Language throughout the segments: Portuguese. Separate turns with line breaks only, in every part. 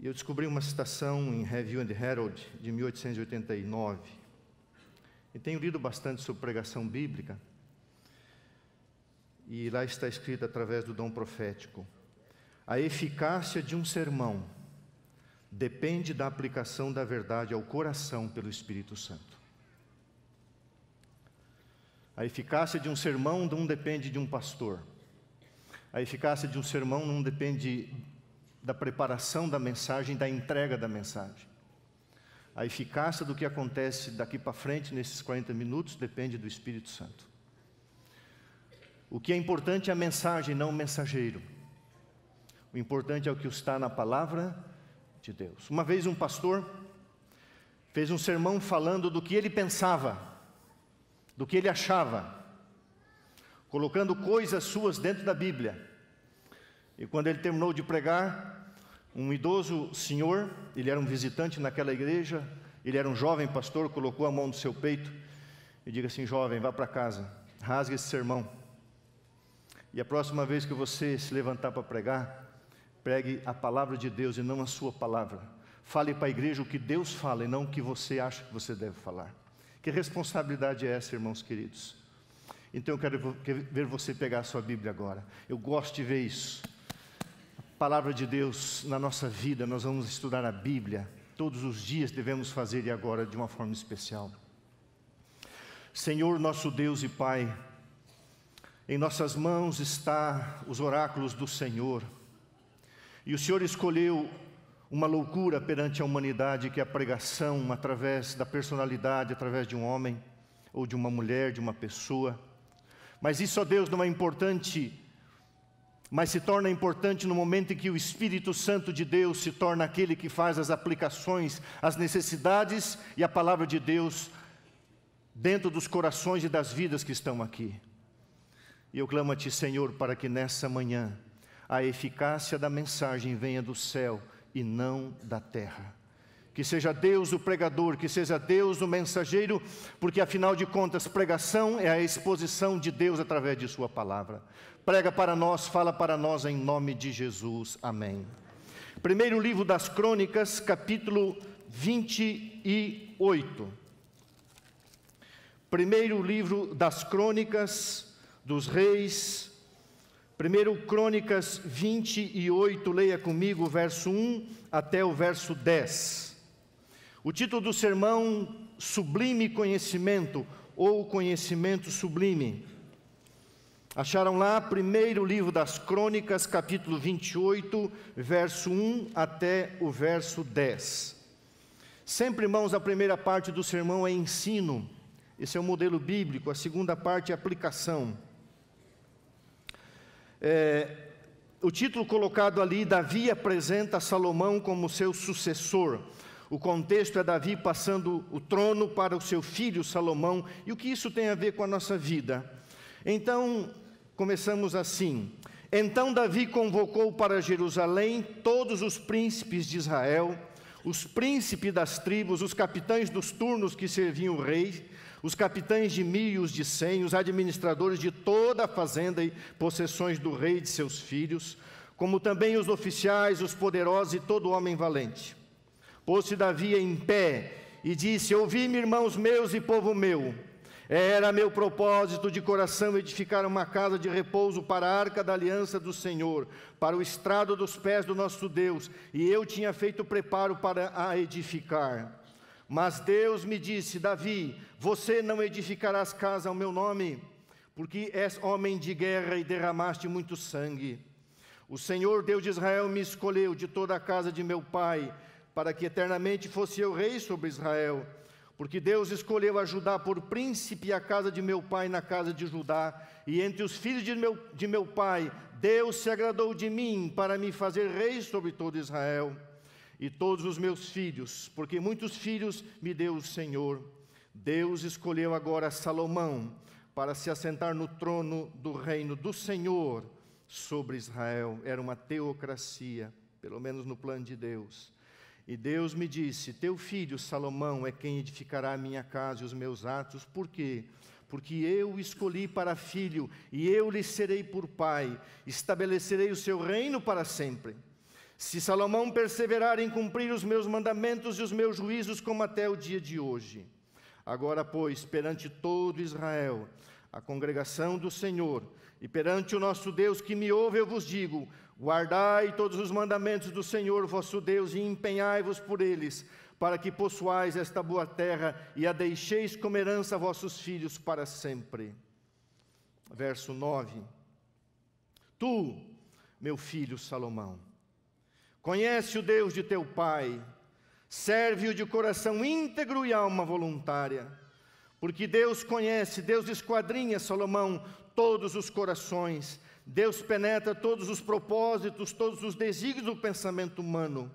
E eu descobri uma citação em Review and Herald, de 1889. E tenho lido bastante sobre pregação bíblica. E lá está escrito através do dom profético: A eficácia de um sermão depende da aplicação da verdade ao coração pelo Espírito Santo. A eficácia de um sermão não depende de um pastor. A eficácia de um sermão não depende da preparação da mensagem, da entrega da mensagem. A eficácia do que acontece daqui para frente nesses 40 minutos depende do Espírito Santo. O que é importante é a mensagem, não o mensageiro. O importante é o que está na palavra de Deus. Uma vez um pastor fez um sermão falando do que ele pensava, do que ele achava, colocando coisas suas dentro da Bíblia. E quando ele terminou de pregar, um idoso senhor, ele era um visitante naquela igreja, ele era um jovem pastor, colocou a mão no seu peito e diga assim: jovem, vá para casa, rasgue esse sermão. E a próxima vez que você se levantar para pregar, pregue a palavra de Deus e não a sua palavra. Fale para a igreja o que Deus fala e não o que você acha que você deve falar. Que responsabilidade é essa, irmãos queridos? Então eu quero ver você pegar a sua Bíblia agora. Eu gosto de ver isso palavra de Deus na nossa vida, nós vamos estudar a Bíblia. Todos os dias devemos fazer e agora de uma forma especial. Senhor, nosso Deus e Pai, em nossas mãos está os oráculos do Senhor. E o Senhor escolheu uma loucura perante a humanidade que é a pregação através da personalidade, através de um homem ou de uma mulher, de uma pessoa. Mas isso, ó Deus, não é importante mas se torna importante no momento em que o Espírito Santo de Deus se torna aquele que faz as aplicações, as necessidades e a palavra de Deus dentro dos corações e das vidas que estão aqui. E eu clamo a Ti, Senhor, para que nessa manhã a eficácia da mensagem venha do céu e não da terra. Que seja Deus o pregador, que seja Deus o mensageiro, porque afinal de contas, pregação é a exposição de Deus através de Sua palavra prega para nós, fala para nós em nome de Jesus. Amém. Primeiro livro das Crônicas, capítulo 28. Primeiro livro das Crônicas dos Reis, primeiro Crônicas 28, leia comigo o verso 1 até o verso 10. O título do sermão, Sublime Conhecimento, ou Conhecimento Sublime. Acharam lá primeiro livro das Crônicas, capítulo 28, verso 1 até o verso 10. Sempre, irmãos, a primeira parte do sermão é ensino. Esse é o modelo bíblico. A segunda parte é aplicação. É, o título colocado ali, Davi apresenta Salomão como seu sucessor. O contexto é Davi passando o trono para o seu filho Salomão. E o que isso tem a ver com a nossa vida? Então, Começamos assim: Então Davi convocou para Jerusalém todos os príncipes de Israel, os príncipes das tribos, os capitães dos turnos que serviam o rei, os capitães de mil e os de cem, os administradores de toda a fazenda e possessões do rei e de seus filhos, como também os oficiais, os poderosos e todo homem valente. Pôs-se Davi em pé e disse: Ouvi-me, irmãos meus e povo meu. Era meu propósito de coração edificar uma casa de repouso para a arca da aliança do Senhor, para o estrado dos pés do nosso Deus, e eu tinha feito preparo para a edificar. Mas Deus me disse: Davi, você não edificarás casa ao meu nome, porque és homem de guerra e derramaste muito sangue. O Senhor Deus de Israel me escolheu de toda a casa de meu pai, para que eternamente fosse eu rei sobre Israel porque Deus escolheu a Judá por príncipe a casa de meu pai na casa de Judá, e entre os filhos de meu, de meu pai, Deus se agradou de mim para me fazer rei sobre todo Israel e todos os meus filhos, porque muitos filhos me deu o Senhor. Deus escolheu agora Salomão para se assentar no trono do reino do Senhor sobre Israel. Era uma teocracia, pelo menos no plano de Deus. E Deus me disse: Teu filho Salomão é quem edificará a minha casa e os meus atos. Por quê? Porque eu o escolhi para filho, e eu lhe serei por pai, estabelecerei o seu reino para sempre. Se Salomão perseverar em cumprir os meus mandamentos e os meus juízos, como até o dia de hoje. Agora, pois, perante todo Israel, a congregação do Senhor, e perante o nosso Deus que me ouve, eu vos digo: guardai todos os mandamentos do Senhor vosso Deus e empenhai-vos por eles, para que possuais esta boa terra e a deixeis como herança a vossos filhos para sempre. Verso 9: Tu, meu filho Salomão, conhece o Deus de teu pai, serve-o de coração íntegro e alma voluntária porque Deus conhece, Deus esquadrinha, Salomão, todos os corações, Deus penetra todos os propósitos, todos os desígnios do pensamento humano.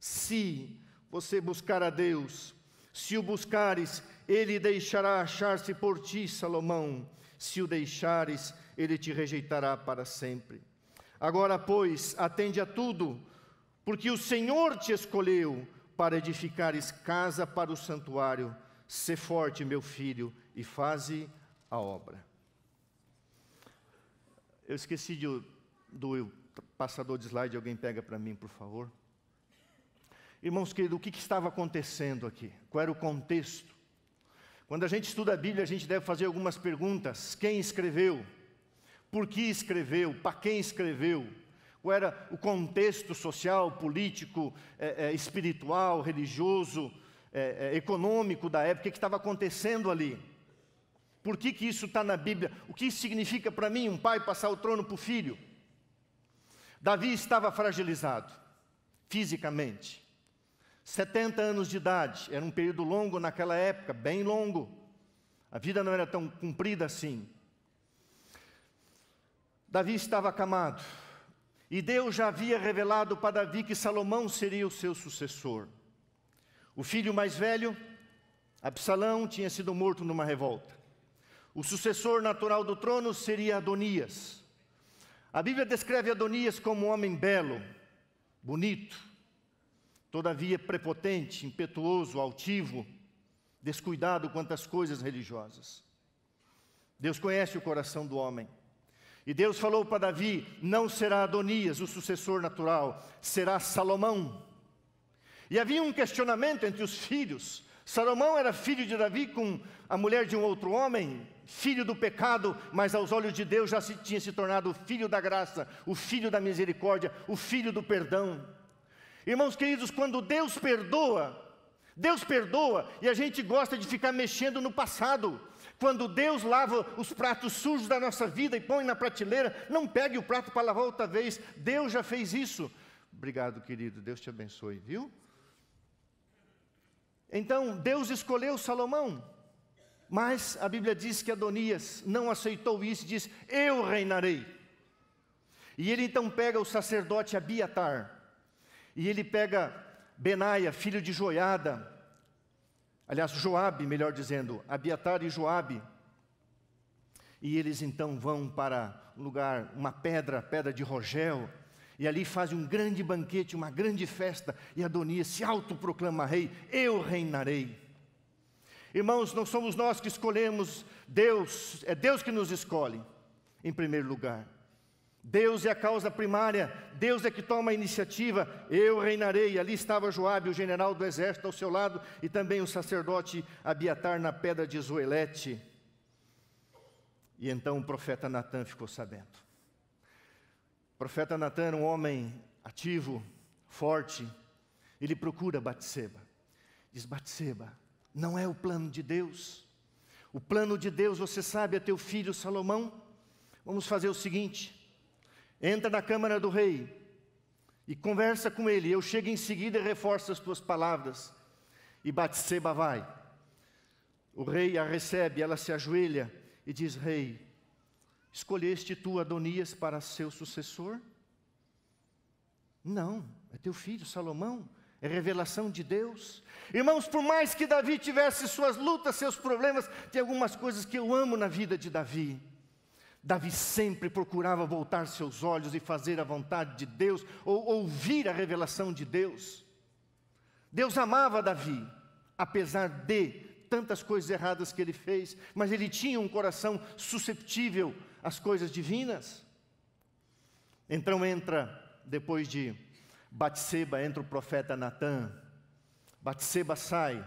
Se você buscar a Deus, se o buscares, ele deixará achar-se por ti, Salomão. Se o deixares, ele te rejeitará para sempre. Agora, pois, atende a tudo, porque o Senhor te escolheu para edificares casa para o santuário Sê forte, meu filho, e faze a obra. Eu esqueci de, do passador de slide, alguém pega para mim, por favor. Irmãos queridos, o que, que estava acontecendo aqui? Qual era o contexto? Quando a gente estuda a Bíblia, a gente deve fazer algumas perguntas: quem escreveu? Por que escreveu? Para quem escreveu? Qual era o contexto social, político, é, é, espiritual, religioso? é, é, econômico da época, o que estava acontecendo ali. Por que, que isso está na Bíblia? O que isso significa para mim, um pai passar o trono para o filho? Davi estava fragilizado, fisicamente. 70 anos de idade, era um período longo naquela época, bem longo. A vida não era tão comprida assim. Davi estava acamado. E Deus já havia revelado para Davi que Salomão seria o seu sucessor. O filho mais velho, Absalão, tinha sido morto numa revolta. O sucessor natural do trono seria Adonias. A Bíblia descreve Adonias como um homem belo, bonito, todavia prepotente, impetuoso, altivo, descuidado quanto às coisas religiosas. Deus conhece o coração do homem. E Deus falou para Davi: não será Adonias o sucessor natural, será Salomão, e havia um questionamento entre os filhos. Salomão era filho de Davi com a mulher de um outro homem, filho do pecado, mas aos olhos de Deus já se tinha se tornado o filho da graça, o filho da misericórdia, o filho do perdão. Irmãos queridos, quando Deus perdoa, Deus perdoa e a gente gosta de ficar mexendo no passado. Quando Deus lava os pratos sujos da nossa vida e põe na prateleira, não pegue o prato para lavar outra vez. Deus já fez isso. Obrigado, querido. Deus te abençoe, viu? Então Deus escolheu Salomão, mas a Bíblia diz que Adonias não aceitou isso e diz: Eu reinarei. E ele então pega o sacerdote Abiatar, e ele pega Benaia, filho de Joiada, aliás, Joabe, melhor dizendo, Abiatar e Joabe. E eles então vão para um lugar, uma pedra, pedra de Rogel, e ali faz um grande banquete, uma grande festa, e Adonias se autoproclama rei: Eu reinarei. Irmãos, não somos nós que escolhemos Deus, é Deus que nos escolhe, em primeiro lugar. Deus é a causa primária, Deus é que toma a iniciativa, eu reinarei. Ali estava Joabe, o general do exército, ao seu lado, e também o sacerdote Abiatar na pedra de Zoelete. E então o profeta Natan ficou sabendo. O profeta Natan um homem ativo, forte. Ele procura Batseba. Diz: Batseba, não é o plano de Deus. O plano de Deus, você sabe, é teu filho Salomão. Vamos fazer o seguinte: entra na câmara do rei e conversa com ele. Eu chego em seguida e reforço as tuas palavras. E Batseba vai. O rei a recebe, ela se ajoelha e diz: Rei, Escolheste tu Adonias para seu sucessor? Não, é teu filho Salomão, é revelação de Deus. Irmãos, por mais que Davi tivesse suas lutas, seus problemas, tem algumas coisas que eu amo na vida de Davi. Davi sempre procurava voltar seus olhos e fazer a vontade de Deus, ou ouvir a revelação de Deus. Deus amava Davi, apesar de tantas coisas erradas que ele fez, mas ele tinha um coração susceptível as coisas divinas. Então entra, depois de Batseba, entra o profeta Natan. Batseba sai.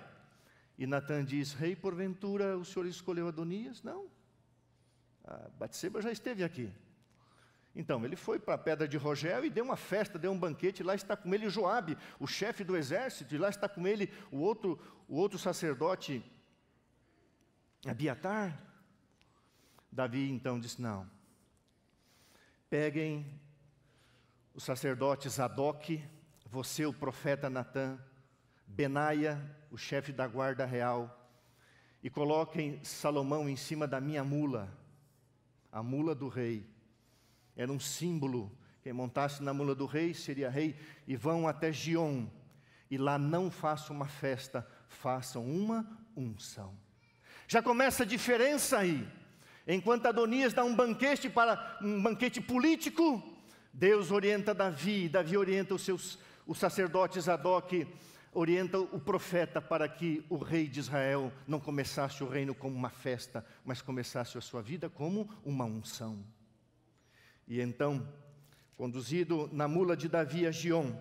E Natan diz: Rei, hey, porventura o senhor escolheu Adonias? Não. Ah, Batseba já esteve aqui. Então, ele foi para a pedra de Rogel e deu uma festa, deu um banquete, lá está com ele Joabe, o chefe do exército, e lá está com ele o outro, o outro sacerdote Abiatar. Davi então disse: Não. Peguem os sacerdotes Adoc, você, o profeta Natã, Benaia, o chefe da guarda real, e coloquem Salomão em cima da minha mula, a mula do rei. Era um símbolo. Quem montasse na mula do rei seria rei. E vão até Gion. E lá não façam uma festa, façam uma unção. Já começa a diferença aí. Enquanto Adonias dá um banquete para um banquete político, Deus orienta Davi, Davi orienta os seus os sacerdotes Adoc, orienta o profeta para que o rei de Israel não começasse o reino como uma festa, mas começasse a sua vida como uma unção. E então, conduzido na mula de Davi a Gion,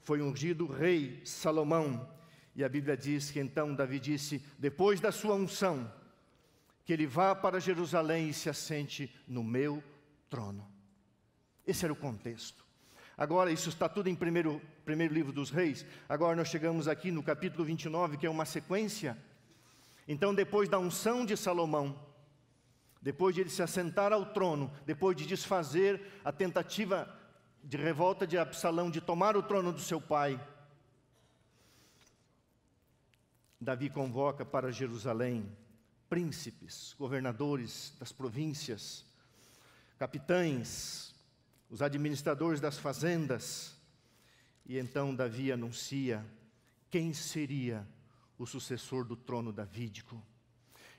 foi ungido o rei Salomão. E a Bíblia diz que então Davi disse: depois da sua unção, que ele vá para Jerusalém e se assente no meu trono. Esse era o contexto. Agora, isso está tudo em primeiro, primeiro livro dos reis. Agora nós chegamos aqui no capítulo 29, que é uma sequência. Então, depois da unção de Salomão, depois de ele se assentar ao trono, depois de desfazer a tentativa de revolta de Absalão de tomar o trono do seu pai, Davi convoca para Jerusalém príncipes, governadores das províncias, capitães, os administradores das fazendas. E então Davi anuncia quem seria o sucessor do trono davídico.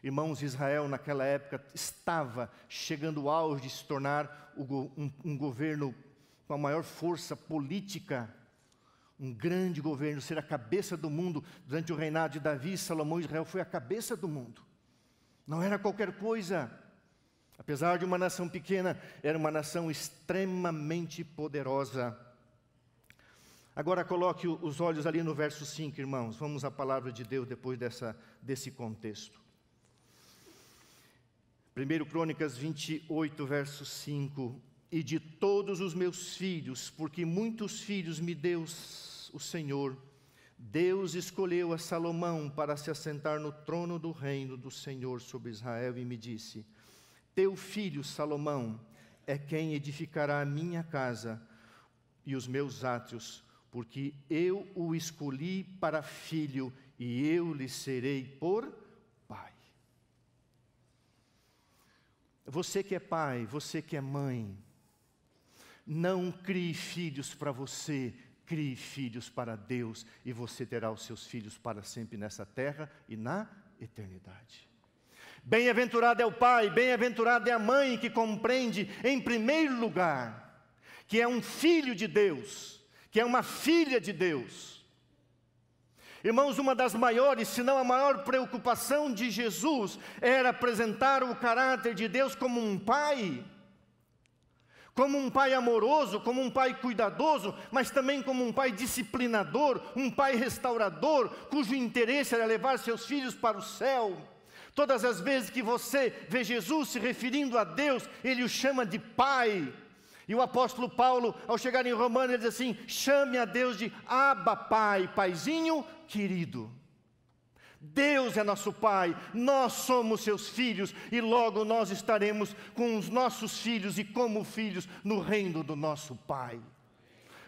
Irmãos, Israel naquela época estava chegando ao auge de se tornar um governo com a maior força política um grande governo, ser a cabeça do mundo. Durante o reinado de Davi, Salomão, Israel foi a cabeça do mundo. Não era qualquer coisa. Apesar de uma nação pequena, era uma nação extremamente poderosa. Agora coloque os olhos ali no verso 5, irmãos. Vamos à palavra de Deus depois dessa, desse contexto. 1 Crônicas 28, verso 5. E de todos os meus filhos, porque muitos filhos me deu o Senhor, Deus escolheu a Salomão para se assentar no trono do reino do Senhor sobre Israel e me disse: Teu filho Salomão é quem edificará a minha casa e os meus átrios, porque eu o escolhi para filho e eu lhe serei por pai. Você que é pai, você que é mãe, não crie filhos para você, Crie filhos para Deus e você terá os seus filhos para sempre nessa terra e na eternidade. Bem-aventurado é o pai, bem-aventurado é a mãe que compreende, em primeiro lugar, que é um filho de Deus, que é uma filha de Deus. Irmãos, uma das maiores, se não a maior preocupação de Jesus era apresentar o caráter de Deus como um pai como um pai amoroso, como um pai cuidadoso, mas também como um pai disciplinador, um pai restaurador, cujo interesse era levar seus filhos para o céu. Todas as vezes que você vê Jesus se referindo a Deus, ele o chama de pai. E o apóstolo Paulo, ao chegar em Romanos, ele diz assim: chame a Deus de Abba, pai, paizinho querido. Deus é nosso Pai, nós somos seus filhos e logo nós estaremos com os nossos filhos e como filhos no reino do nosso Pai.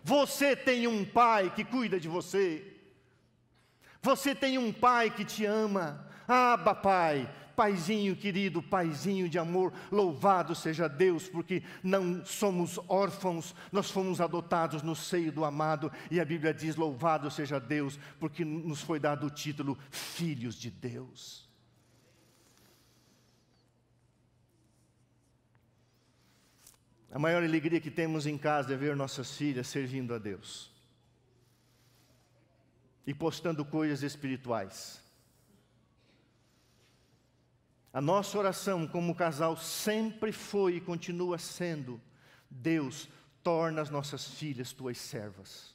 Você tem um Pai que cuida de você, você tem um Pai que te ama. abra Pai, Paizinho querido, paizinho de amor, louvado seja Deus, porque não somos órfãos, nós fomos adotados no seio do amado, e a Bíblia diz: louvado seja Deus, porque nos foi dado o título Filhos de Deus. A maior alegria que temos em casa é ver nossas filhas servindo a Deus e postando coisas espirituais. A nossa oração como casal sempre foi e continua sendo: Deus, torna as nossas filhas tuas servas.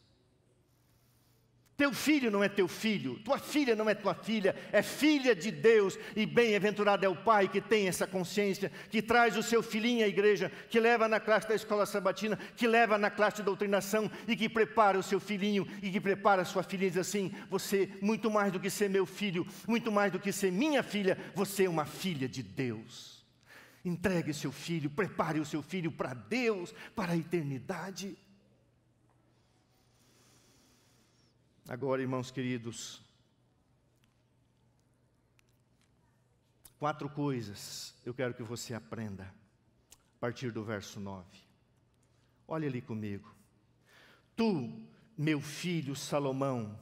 Teu filho não é teu filho, tua filha não é tua filha, é filha de Deus, e bem-aventurado é o pai que tem essa consciência, que traz o seu filhinho à igreja, que leva na classe da escola sabatina, que leva na classe de doutrinação e que prepara o seu filhinho e que prepara a sua filha e diz assim: Você, muito mais do que ser meu filho, muito mais do que ser minha filha, você é uma filha de Deus. Entregue seu filho, prepare o seu filho para Deus, para a eternidade. Agora, irmãos queridos, quatro coisas eu quero que você aprenda a partir do verso 9. Olha ali comigo. Tu, meu filho Salomão,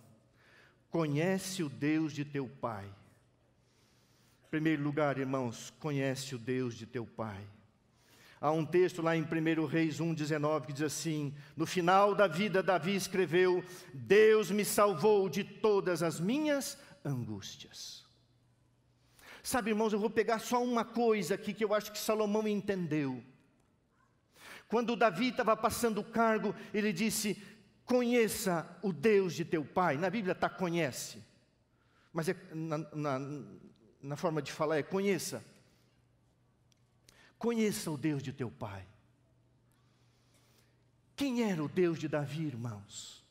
conhece o Deus de teu pai. Em primeiro lugar, irmãos, conhece o Deus de teu pai. Há um texto lá em 1 Reis 1,19 que diz assim: No final da vida, Davi escreveu: Deus me salvou de todas as minhas angústias. Sabe, irmãos, eu vou pegar só uma coisa aqui que eu acho que Salomão entendeu. Quando Davi estava passando o cargo, ele disse: Conheça o Deus de teu pai. Na Bíblia está conhece, mas é, na, na, na forma de falar é conheça Conheça o Deus de teu pai. Quem era o Deus de Davi, irmãos?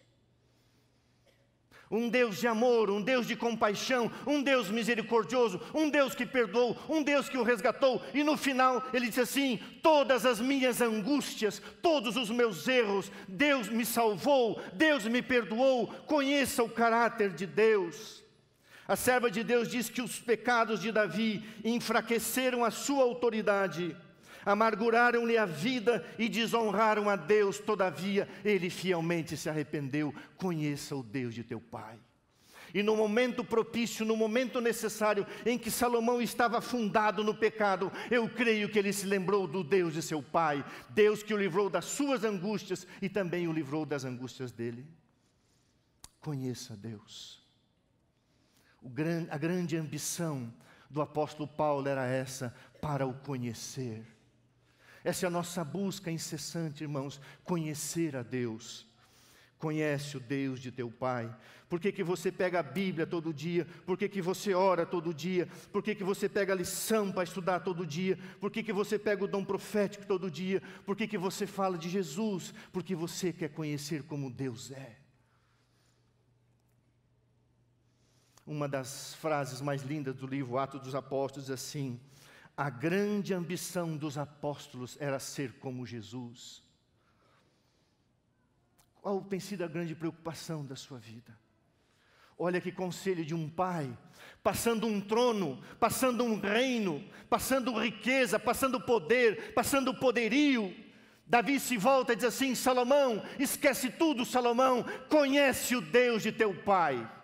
Um Deus de amor, um Deus de compaixão, um Deus misericordioso, um Deus que perdoou, um Deus que o resgatou. E no final ele disse assim: Todas as minhas angústias, todos os meus erros, Deus me salvou, Deus me perdoou. Conheça o caráter de Deus. A serva de Deus diz que os pecados de Davi enfraqueceram a sua autoridade, amarguraram-lhe a vida e desonraram a Deus, todavia ele fielmente se arrependeu. Conheça o Deus de teu pai. E no momento propício, no momento necessário em que Salomão estava afundado no pecado, eu creio que ele se lembrou do Deus de seu pai, Deus que o livrou das suas angústias e também o livrou das angústias dele. Conheça Deus a grande ambição do apóstolo Paulo era essa, para o conhecer. Essa é a nossa busca incessante, irmãos, conhecer a Deus. Conhece o Deus de teu Pai. Por que, que você pega a Bíblia todo dia? Por que, que você ora todo dia? Por que, que você pega a lição para estudar todo dia? Por que, que você pega o dom profético todo dia? Por que, que você fala de Jesus? Porque você quer conhecer como Deus é. Uma das frases mais lindas do livro Atos dos Apóstolos é assim: A grande ambição dos apóstolos era ser como Jesus. Qual tem sido a grande preocupação da sua vida? Olha que conselho de um pai, passando um trono, passando um reino, passando riqueza, passando poder, passando poderio. Davi se volta e diz assim: Salomão, esquece tudo, Salomão, conhece o Deus de teu pai.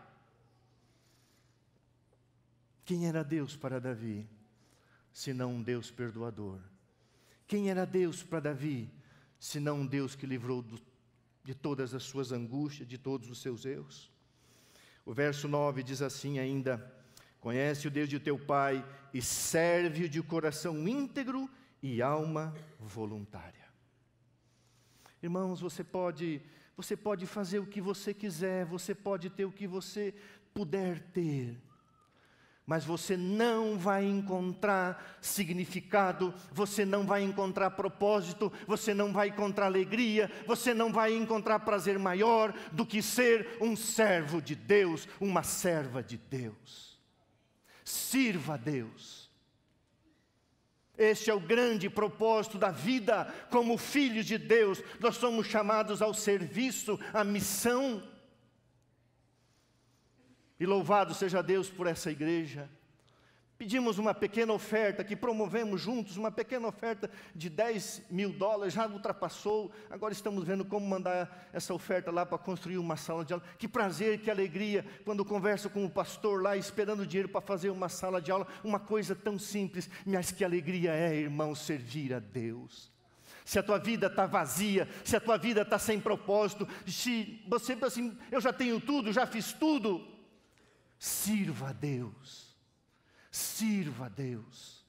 Quem era Deus para Davi, senão um Deus perdoador? Quem era Deus para Davi, senão um Deus que livrou do, de todas as suas angústias, de todos os seus erros? O verso 9 diz assim ainda: Conhece o Deus de teu pai e serve-o de coração íntegro e alma voluntária. Irmãos, você pode, você pode fazer o que você quiser, você pode ter o que você puder ter, mas você não vai encontrar significado, você não vai encontrar propósito, você não vai encontrar alegria, você não vai encontrar prazer maior do que ser um servo de Deus, uma serva de Deus. Sirva a Deus. Este é o grande propósito da vida como filhos de Deus. Nós somos chamados ao serviço, à missão. E louvado seja Deus por essa igreja. Pedimos uma pequena oferta, que promovemos juntos, uma pequena oferta de 10 mil dólares, já ultrapassou. Agora estamos vendo como mandar essa oferta lá para construir uma sala de aula. Que prazer, que alegria, quando converso com o pastor lá, esperando dinheiro para fazer uma sala de aula. Uma coisa tão simples, mas que alegria é, irmão, servir a Deus se a tua vida está vazia, se a tua vida está sem propósito, se você assim, eu já tenho tudo, já fiz tudo, Sirva a Deus. Sirva a Deus.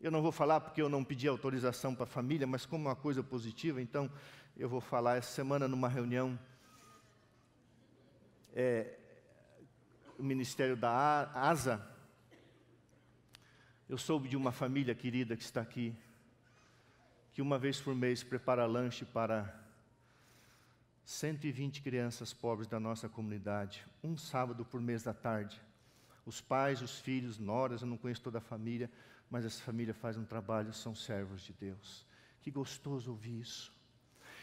Eu não vou falar porque eu não pedi autorização para a família, mas como é uma coisa positiva, então eu vou falar essa semana numa reunião. É, o Ministério da ASA. Eu soube de uma família querida que está aqui, que uma vez por mês prepara lanche para 120 crianças pobres da nossa comunidade, um sábado por mês da tarde. Os pais, os filhos, noras, eu não conheço toda a família, mas essa família faz um trabalho, são servos de Deus. Que gostoso ouvir isso.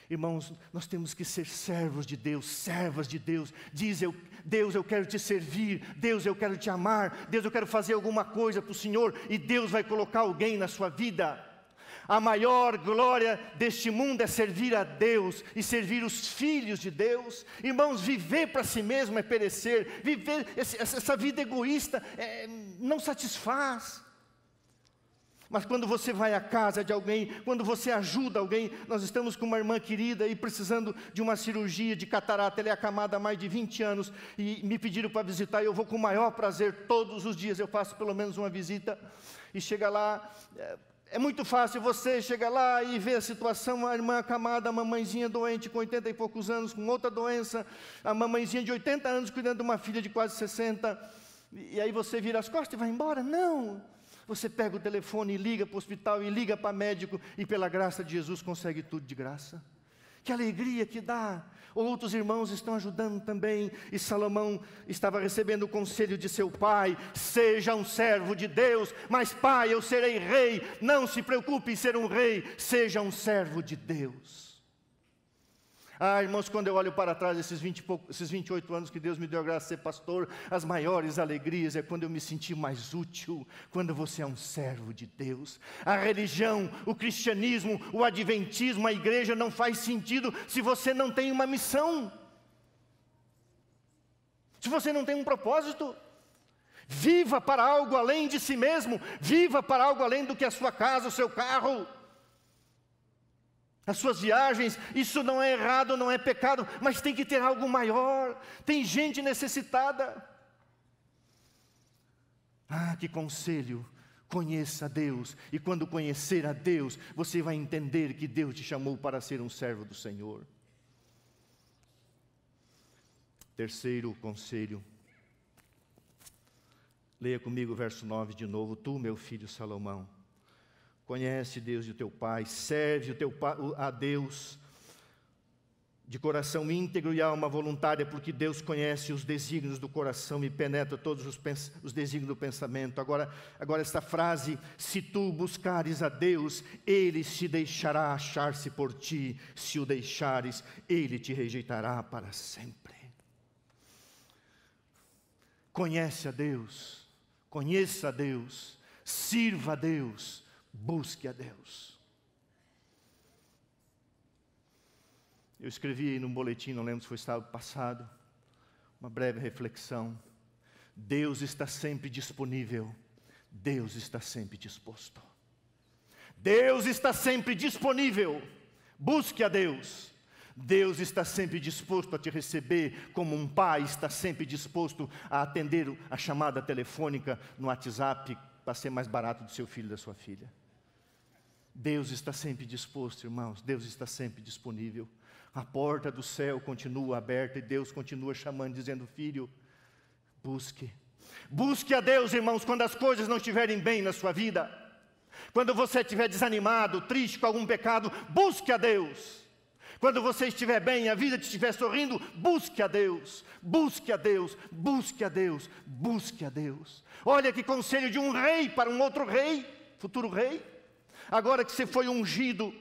Irmãos, nós temos que ser servos de Deus, servas de Deus. Diz, eu, Deus, eu quero te servir, Deus, eu quero te amar, Deus, eu quero fazer alguma coisa para o Senhor, e Deus vai colocar alguém na sua vida. A maior glória deste mundo é servir a Deus e servir os filhos de Deus. Irmãos, viver para si mesmo é perecer, viver essa vida egoísta é, não satisfaz. Mas quando você vai à casa de alguém, quando você ajuda alguém, nós estamos com uma irmã querida e precisando de uma cirurgia de catarata, ela é acamada há mais de 20 anos e me pediram para visitar e eu vou com o maior prazer todos os dias, eu faço pelo menos uma visita e chega lá, eh, é muito fácil você chegar lá e ver a situação, a irmã acamada, a mamãezinha doente com 80 e poucos anos, com outra doença, a mamãezinha de 80 anos cuidando de uma filha de quase 60, e aí você vira as costas e vai embora? Não! Você pega o telefone e liga para o hospital e liga para médico, e pela graça de Jesus consegue tudo de graça. Que alegria que dá Outros irmãos estão ajudando também. E Salomão estava recebendo o conselho de seu pai: seja um servo de Deus, mas pai, eu serei rei. Não se preocupe em ser um rei, seja um servo de Deus. Ah, irmãos, quando eu olho para trás, esses, 20 pouco, esses 28 anos que Deus me deu a graça de ser pastor, as maiores alegrias é quando eu me senti mais útil, quando você é um servo de Deus. A religião, o cristianismo, o adventismo, a igreja não faz sentido se você não tem uma missão, se você não tem um propósito. Viva para algo além de si mesmo, viva para algo além do que a sua casa, o seu carro as suas viagens, isso não é errado, não é pecado, mas tem que ter algo maior. Tem gente necessitada. Ah, que conselho! Conheça a Deus, e quando conhecer a Deus, você vai entender que Deus te chamou para ser um servo do Senhor. Terceiro conselho. Leia comigo o verso 9 de novo. Tu, meu filho Salomão Conhece Deus e o teu Pai, serve o teu pai, a Deus de coração íntegro e alma voluntária, porque Deus conhece os desígnios do coração e penetra todos os, os desígnios do pensamento. Agora, agora esta frase: se tu buscares a Deus, ele se deixará achar-se por ti. Se o deixares, ele te rejeitará para sempre. Conhece a Deus, conheça a Deus, sirva a Deus Busque a Deus. Eu escrevi num boletim, não lembro se foi sábado passado, uma breve reflexão. Deus está sempre disponível. Deus está sempre disposto. Deus está sempre disponível. Busque a Deus. Deus está sempre disposto a te receber, como um pai está sempre disposto a atender a chamada telefônica no WhatsApp para ser mais barato do seu filho e da sua filha. Deus está sempre disposto, irmãos, Deus está sempre disponível. A porta do céu continua aberta e Deus continua chamando, dizendo: Filho, busque. Busque a Deus, irmãos, quando as coisas não estiverem bem na sua vida. Quando você estiver desanimado, triste com algum pecado, busque a Deus. Quando você estiver bem, a vida te estiver sorrindo, busque a Deus, busque a Deus, busque a Deus, busque a Deus. Olha que conselho de um rei para um outro rei, futuro rei agora que você foi ungido,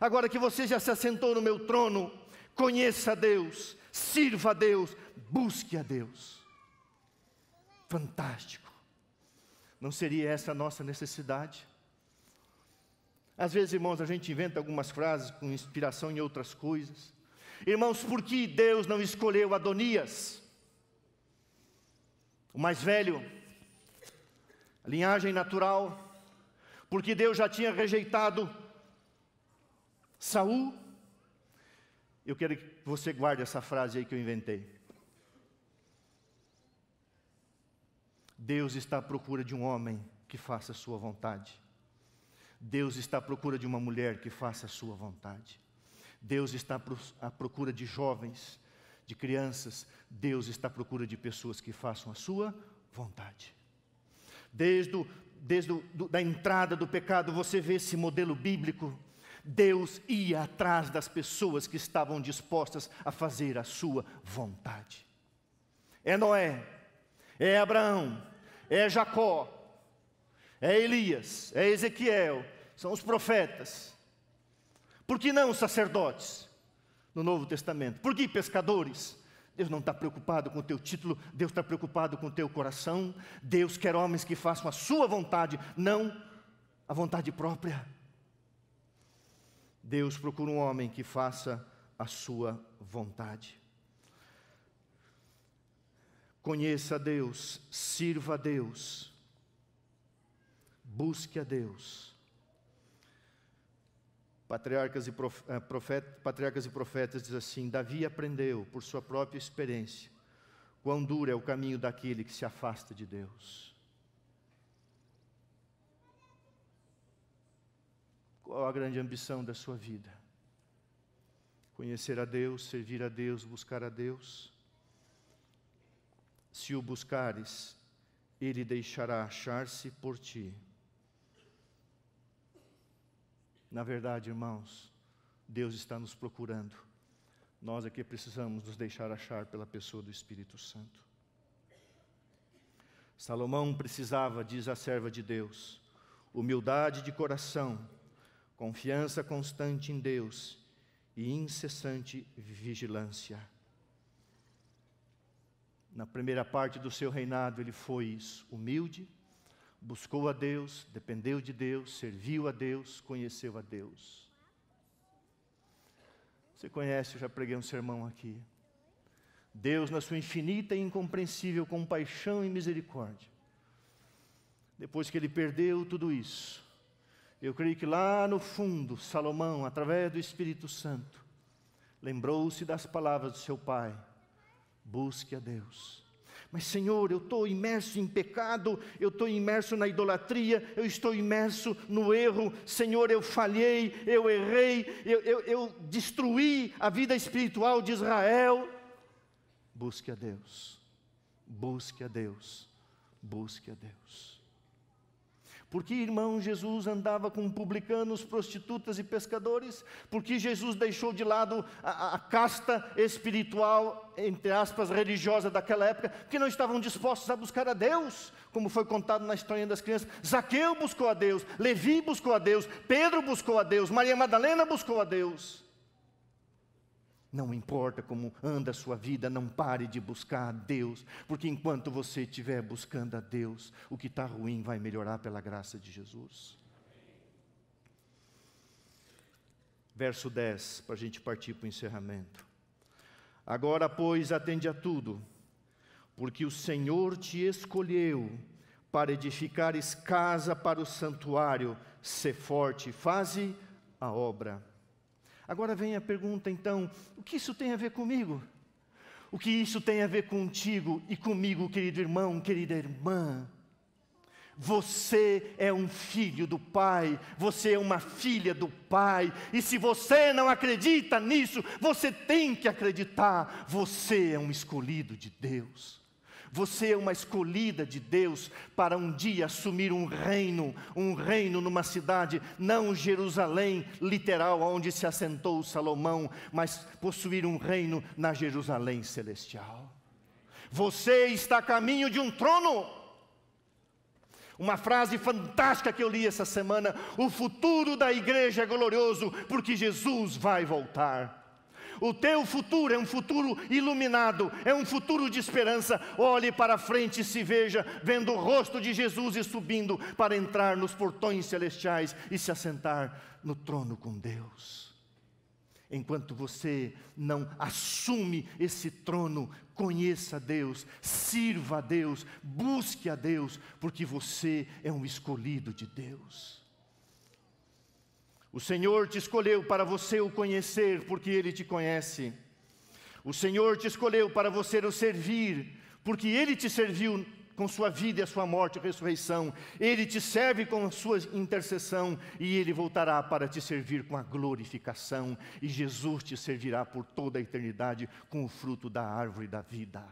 agora que você já se assentou no meu trono, conheça a Deus, sirva a Deus, busque a Deus. Fantástico. Não seria essa a nossa necessidade? Às vezes, irmãos, a gente inventa algumas frases com inspiração em outras coisas. Irmãos, por que Deus não escolheu Adonias? O mais velho, a linhagem natural, porque Deus já tinha rejeitado Saul. Eu quero que você guarde essa frase aí que eu inventei. Deus está à procura de um homem que faça a sua vontade. Deus está à procura de uma mulher que faça a sua vontade. Deus está à procura de jovens, de crianças. Deus está à procura de pessoas que façam a sua vontade. Desde o desde a entrada do pecado, você vê esse modelo bíblico. Deus ia atrás das pessoas que estavam dispostas a fazer a sua vontade. É Noé, é Abraão, é Jacó, é Elias, é Ezequiel, são os profetas. Por que não os sacerdotes no Novo Testamento? Por que pescadores? Deus não está preocupado com o teu título, Deus está preocupado com o teu coração. Deus quer homens que façam a sua vontade, não a vontade própria. Deus procura um homem que faça a sua vontade. Conheça a Deus, sirva a Deus, busque a Deus Patriarcas e, eh, profetas, Patriarcas e Profetas diz assim: Davi aprendeu por sua própria experiência quão duro é o caminho daquele que se afasta de Deus. Qual a grande ambição da sua vida? Conhecer a Deus, servir a Deus, buscar a Deus. Se o buscares, ele deixará achar-se por ti. Na verdade, irmãos, Deus está nos procurando. Nós aqui precisamos nos deixar achar pela pessoa do Espírito Santo. Salomão precisava, diz a serva de Deus, humildade de coração, confiança constante em Deus e incessante vigilância. Na primeira parte do seu reinado, ele foi isso, humilde, buscou a Deus, dependeu de Deus, serviu a Deus, conheceu a Deus. Você conhece, eu já preguei um sermão aqui. Deus, na sua infinita e incompreensível compaixão e misericórdia, depois que ele perdeu tudo isso, eu creio que lá no fundo, Salomão, através do Espírito Santo, lembrou-se das palavras do seu pai: busque a Deus mas, Senhor, eu estou imerso em pecado, eu estou imerso na idolatria, eu estou imerso no erro. Senhor, eu falhei, eu errei, eu, eu, eu destruí a vida espiritual de Israel. Busque a Deus, busque a Deus, busque a Deus. Porque, irmão, Jesus andava com publicanos, prostitutas e pescadores? Porque Jesus deixou de lado a, a casta espiritual, entre aspas, religiosa daquela época, que não estavam dispostos a buscar a Deus, como foi contado na história das crianças. Zaqueu buscou a Deus, Levi buscou a Deus, Pedro buscou a Deus, Maria Madalena buscou a Deus. Não importa como anda a sua vida, não pare de buscar a Deus, porque enquanto você estiver buscando a Deus, o que está ruim vai melhorar pela graça de Jesus. Verso 10, para a gente partir para o encerramento. Agora, pois, atende a tudo, porque o Senhor te escolheu para edificares casa para o santuário, se forte, faze a obra. Agora vem a pergunta então: o que isso tem a ver comigo? O que isso tem a ver contigo e comigo, querido irmão, querida irmã? Você é um filho do Pai, você é uma filha do Pai, e se você não acredita nisso, você tem que acreditar, você é um escolhido de Deus. Você é uma escolhida de Deus para um dia assumir um reino, um reino numa cidade, não Jerusalém literal, onde se assentou Salomão, mas possuir um reino na Jerusalém celestial. Você está a caminho de um trono. Uma frase fantástica que eu li essa semana: o futuro da igreja é glorioso porque Jesus vai voltar. O teu futuro é um futuro iluminado, é um futuro de esperança. Olhe para frente e se veja vendo o rosto de Jesus e subindo para entrar nos portões celestiais e se assentar no trono com Deus. Enquanto você não assume esse trono, conheça Deus, sirva a Deus, busque a Deus, porque você é um escolhido de Deus. O Senhor te escolheu para você o conhecer, porque Ele te conhece. O Senhor te escolheu para você o servir, porque Ele te serviu com sua vida e a sua morte e ressurreição. Ele te serve com a sua intercessão e ele voltará para te servir com a glorificação. E Jesus te servirá por toda a eternidade com o fruto da árvore da vida.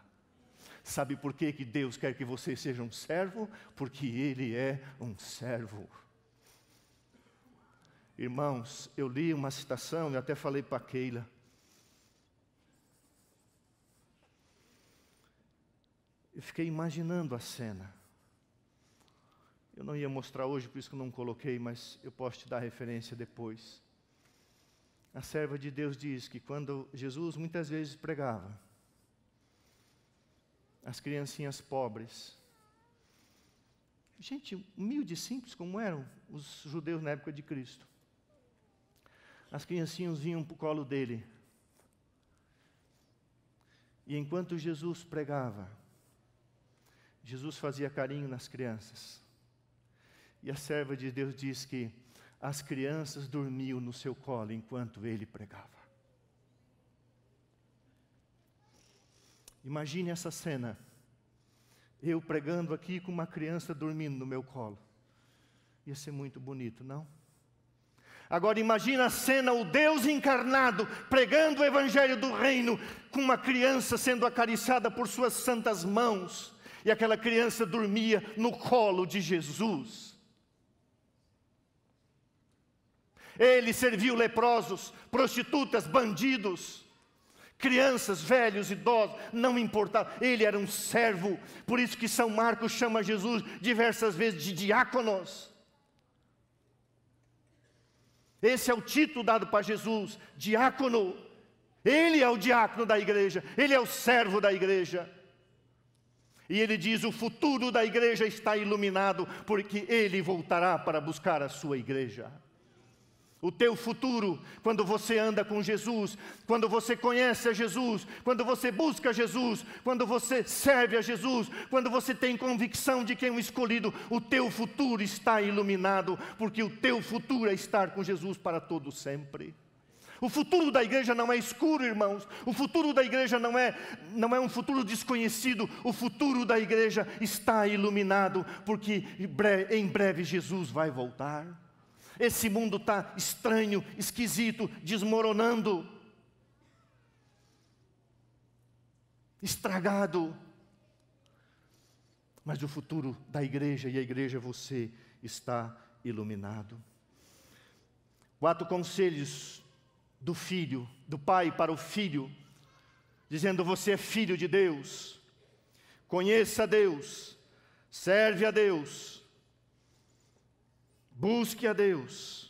Sabe por que, que Deus quer que você seja um servo? Porque Ele é um servo. Irmãos, eu li uma citação e até falei para Keila. Eu fiquei imaginando a cena. Eu não ia mostrar hoje, por isso que eu não coloquei, mas eu posso te dar referência depois. A serva de Deus diz que quando Jesus muitas vezes pregava, as criancinhas pobres, gente humilde e simples como eram os judeus na época de Cristo, as criancinhas vinham para o colo dele. E enquanto Jesus pregava, Jesus fazia carinho nas crianças. E a serva de Deus diz que as crianças dormiam no seu colo enquanto ele pregava. Imagine essa cena. Eu pregando aqui com uma criança dormindo no meu colo. Ia ser muito bonito, não? Agora imagina a cena, o Deus encarnado pregando o evangelho do reino, com uma criança sendo acariciada por suas santas mãos, e aquela criança dormia no colo de Jesus. Ele serviu leprosos, prostitutas, bandidos, crianças, velhos, idosos, não importava, ele era um servo. Por isso que São Marcos chama Jesus diversas vezes de diáconos. Esse é o título dado para Jesus, diácono. Ele é o diácono da igreja, ele é o servo da igreja. E ele diz: o futuro da igreja está iluminado, porque ele voltará para buscar a sua igreja o teu futuro, quando você anda com Jesus, quando você conhece a Jesus, quando você busca Jesus, quando você serve a Jesus, quando você tem convicção de quem é um escolhido, o teu futuro está iluminado, porque o teu futuro é estar com Jesus para todo sempre. O futuro da igreja não é escuro, irmãos. O futuro da igreja não é, não é um futuro desconhecido. O futuro da igreja está iluminado, porque em breve Jesus vai voltar. Esse mundo está estranho, esquisito, desmoronando, estragado. Mas o futuro da igreja e a igreja é você está iluminado. Quatro conselhos do filho, do pai para o filho, dizendo: Você é filho de Deus, conheça Deus, serve a Deus Busque a Deus,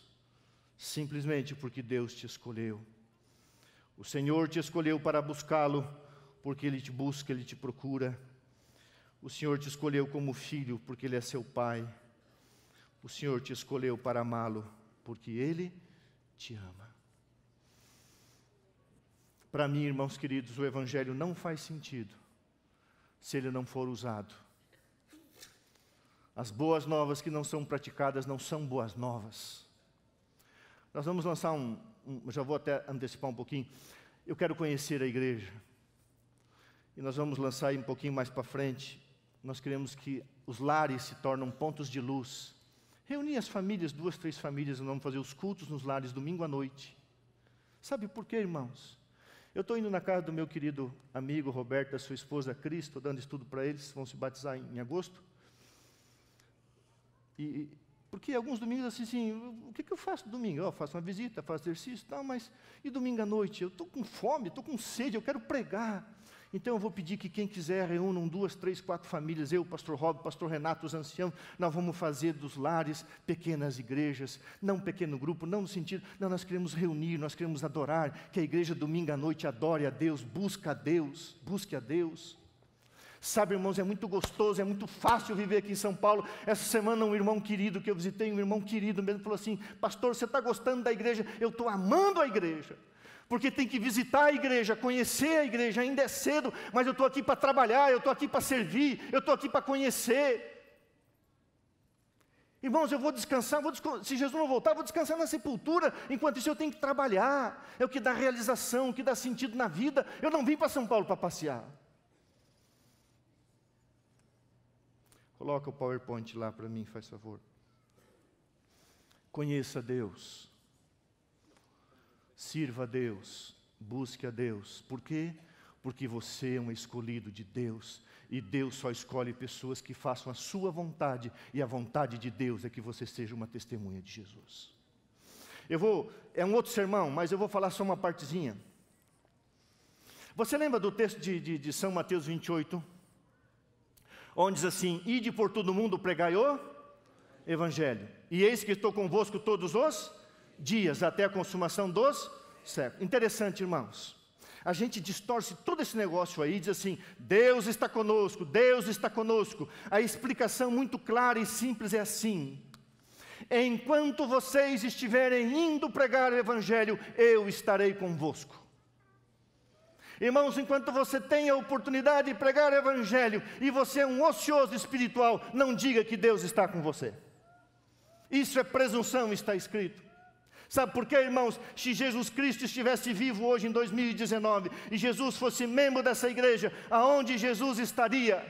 simplesmente porque Deus te escolheu. O Senhor te escolheu para buscá-lo, porque Ele te busca, Ele te procura. O Senhor te escolheu como filho, porque Ele é seu pai. O Senhor te escolheu para amá-lo, porque Ele te ama. Para mim, irmãos queridos, o Evangelho não faz sentido se ele não for usado as boas novas que não são praticadas não são boas novas. Nós vamos lançar um, um já vou até antecipar um pouquinho. Eu quero conhecer a igreja. E nós vamos lançar um pouquinho mais para frente. Nós queremos que os lares se tornem pontos de luz. Reunir as famílias, duas, três famílias, nós vamos fazer os cultos nos lares domingo à noite. Sabe por quê, irmãos? Eu estou indo na casa do meu querido amigo Roberto, da sua esposa Cristo, dando estudo para eles, vão se batizar em agosto. E, porque alguns domingos, assim, assim o que, que eu faço domingo? Eu faço uma visita, faço exercício tal, mas e domingo à noite? Eu estou com fome, estou com sede, eu quero pregar. Então eu vou pedir que quem quiser reúnam duas, três, quatro famílias, eu, pastor Rob, pastor Renato, os anciãos, nós vamos fazer dos lares pequenas igrejas, não um pequeno grupo, não no sentido, não, nós queremos reunir, nós queremos adorar, que a igreja domingo à noite adore a Deus, busca a Deus, busque a Deus. Sabe, irmãos, é muito gostoso, é muito fácil viver aqui em São Paulo. Essa semana, um irmão querido que eu visitei, um irmão querido mesmo, falou assim: Pastor, você está gostando da igreja? Eu estou amando a igreja. Porque tem que visitar a igreja, conhecer a igreja, ainda é cedo, mas eu estou aqui para trabalhar, eu estou aqui para servir, eu estou aqui para conhecer. Irmãos, eu vou descansar, vou descansar, se Jesus não voltar, vou descansar na sepultura, enquanto isso eu tenho que trabalhar, é o que dá realização, o que dá sentido na vida. Eu não vim para São Paulo para passear. Coloca o PowerPoint lá para mim, faz favor. Conheça Deus. Sirva a Deus. Busque a Deus. Por quê? Porque você é um escolhido de Deus. E Deus só escolhe pessoas que façam a sua vontade. E a vontade de Deus é que você seja uma testemunha de Jesus. Eu vou, é um outro sermão, mas eu vou falar só uma partezinha. Você lembra do texto de, de, de São Mateus 28? onde diz assim: Ide por todo mundo pregai o Evangelho. E eis que estou convosco todos os dias, até a consumação dos séculos. Interessante, irmãos. A gente distorce todo esse negócio aí, diz assim: Deus está conosco, Deus está conosco. A explicação muito clara e simples é assim: Enquanto vocês estiverem indo pregar o Evangelho, eu estarei convosco. Irmãos, enquanto você tem a oportunidade de pregar o Evangelho e você é um ocioso espiritual, não diga que Deus está com você. Isso é presunção, está escrito. Sabe por quê, irmãos? Se Jesus Cristo estivesse vivo hoje em 2019 e Jesus fosse membro dessa igreja, aonde Jesus estaria?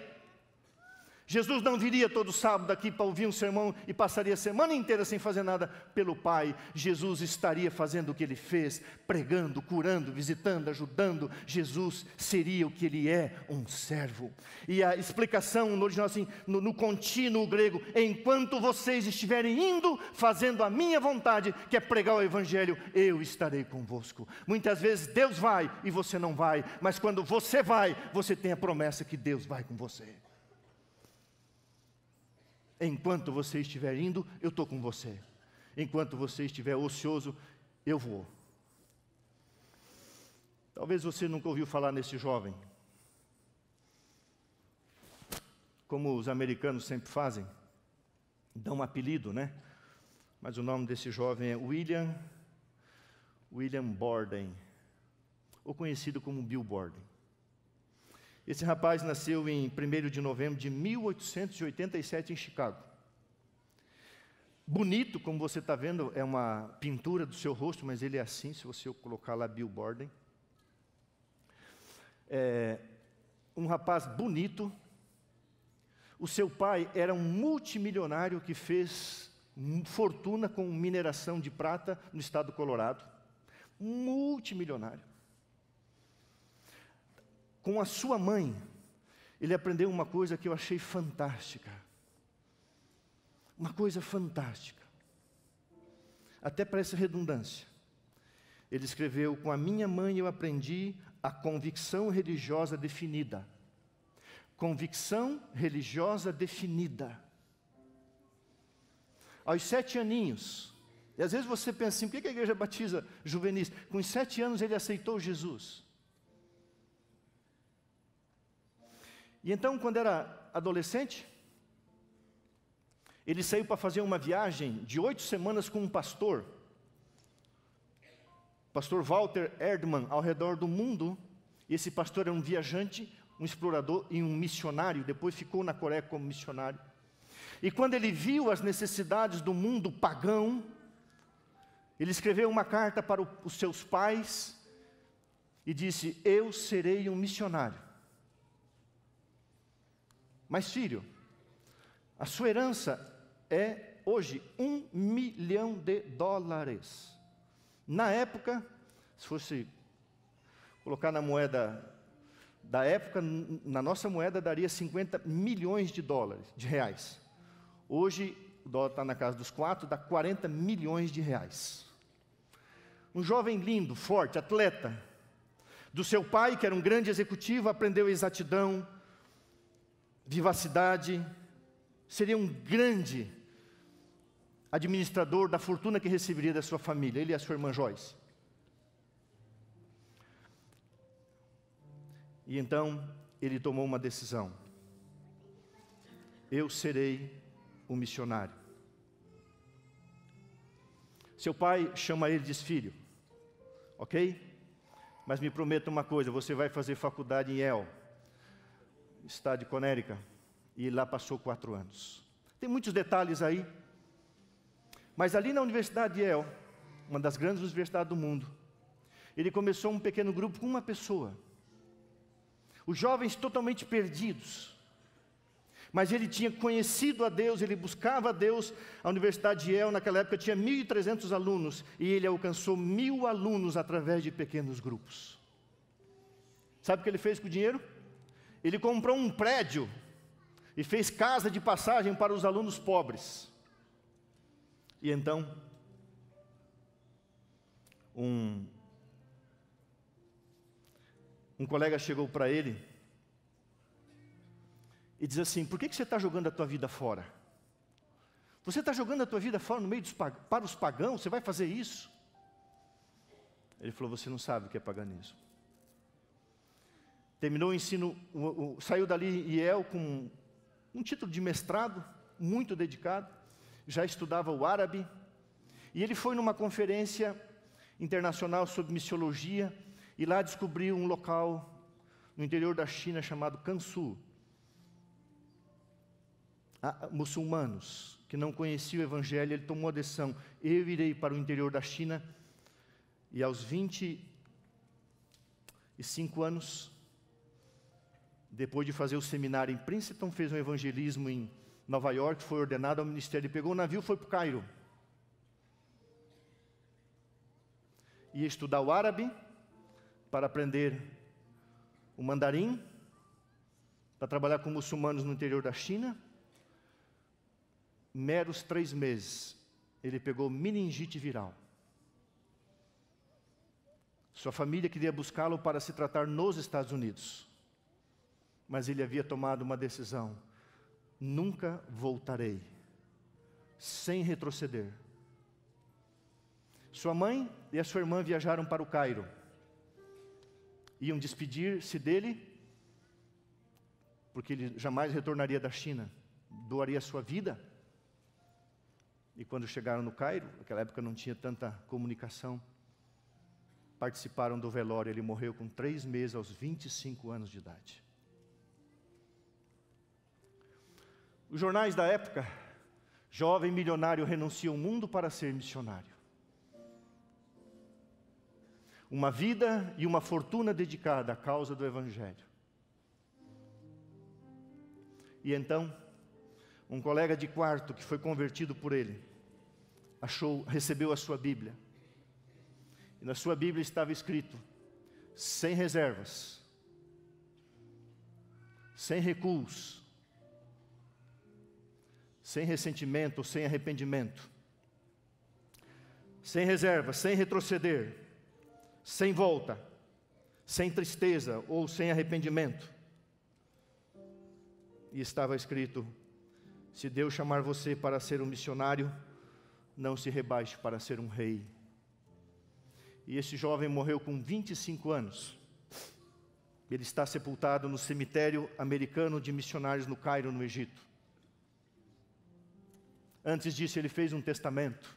Jesus não viria todo sábado aqui para ouvir um sermão e passaria a semana inteira sem fazer nada pelo Pai. Jesus estaria fazendo o que ele fez, pregando, curando, visitando, ajudando. Jesus seria o que ele é, um servo. E a explicação no original, assim, no, no contínuo grego, enquanto vocês estiverem indo, fazendo a minha vontade, que é pregar o Evangelho, eu estarei convosco. Muitas vezes Deus vai e você não vai, mas quando você vai, você tem a promessa que Deus vai com você. Enquanto você estiver indo, eu estou com você. Enquanto você estiver ocioso, eu vou. Talvez você nunca ouviu falar nesse jovem. Como os americanos sempre fazem, dão um apelido, né? Mas o nome desse jovem é William William Borden, ou conhecido como Bill Borden. Esse rapaz nasceu em 1 de novembro de 1887 em Chicago. Bonito, como você está vendo, é uma pintura do seu rosto, mas ele é assim, se você colocar lá billboarding. É, um rapaz bonito. O seu pai era um multimilionário que fez fortuna com mineração de prata no estado do Colorado. Multimilionário com a sua mãe, ele aprendeu uma coisa que eu achei fantástica. Uma coisa fantástica. Até parece redundância. Ele escreveu: Com a minha mãe eu aprendi a convicção religiosa definida. Convicção religiosa definida. Aos sete aninhos, e às vezes você pensa assim: por que a igreja batiza juvenis? Com os sete anos ele aceitou Jesus. E então, quando era adolescente, ele saiu para fazer uma viagem de oito semanas com um pastor, pastor Walter Erdmann, ao redor do mundo. E Esse pastor era um viajante, um explorador e um missionário. Depois ficou na Coreia como missionário. E quando ele viu as necessidades do mundo pagão, ele escreveu uma carta para os seus pais e disse: Eu serei um missionário. Mas filho, a sua herança é hoje um milhão de dólares. Na época, se fosse colocar na moeda da época, na nossa moeda daria 50 milhões de dólares, de reais. Hoje o dólar está na casa dos quatro, dá 40 milhões de reais. Um jovem lindo, forte, atleta, do seu pai, que era um grande executivo, aprendeu exatidão, vivacidade, seria um grande administrador da fortuna que receberia da sua família, ele e a sua irmã Joyce. E então ele tomou uma decisão: eu serei o missionário. Seu pai chama ele e diz: filho, ok? Mas me prometa uma coisa: você vai fazer faculdade em El está de Conérica e lá passou quatro anos. Tem muitos detalhes aí, mas ali na Universidade de Yale, uma das grandes universidades do mundo, ele começou um pequeno grupo com uma pessoa. Os jovens totalmente perdidos. Mas ele tinha conhecido a Deus, ele buscava a Deus. A Universidade de Yale, naquela época, tinha 1.300 alunos e ele alcançou mil alunos através de pequenos grupos. Sabe o que ele fez com o dinheiro? ele comprou um prédio e fez casa de passagem para os alunos pobres. E então, um, um colega chegou para ele e diz assim: Por que, que você está jogando a tua vida fora? Você está jogando a tua vida fora no meio dos, para os pagãos? Você vai fazer isso? Ele falou: Você não sabe o que é paganismo. Terminou o ensino, o, o, saiu dali Yale com um título de mestrado, muito dedicado, já estudava o árabe, e ele foi numa conferência internacional sobre missiologia, e lá descobriu um local no interior da China chamado Kansu. A, muçulmanos que não conheciam o evangelho, ele tomou a decisão: eu irei para o interior da China. E aos 25 anos, depois de fazer o seminário em Princeton, fez um evangelismo em Nova York, foi ordenado ao ministério, pegou o navio e foi para o Cairo. Ia estudar o árabe para aprender o mandarim, para trabalhar com muçulmanos no interior da China. Meros três meses, ele pegou meningite viral. Sua família queria buscá-lo para se tratar nos Estados Unidos mas ele havia tomado uma decisão: nunca voltarei, sem retroceder. Sua mãe e a sua irmã viajaram para o Cairo. Iam despedir-se dele, porque ele jamais retornaria da China, doaria sua vida. E quando chegaram no Cairo, naquela época não tinha tanta comunicação, participaram do velório. Ele morreu com três meses, aos 25 anos de idade. Os jornais da época, jovem milionário renuncia ao mundo para ser missionário. Uma vida e uma fortuna dedicada à causa do Evangelho. E então, um colega de quarto que foi convertido por ele, achou, recebeu a sua Bíblia. E na sua Bíblia estava escrito: sem reservas, sem recuos, sem ressentimento, sem arrependimento, sem reserva, sem retroceder, sem volta, sem tristeza ou sem arrependimento. E estava escrito: se Deus chamar você para ser um missionário, não se rebaixe para ser um rei. E esse jovem morreu com 25 anos. Ele está sepultado no cemitério americano de missionários no Cairo, no Egito. Antes disso, ele fez um testamento.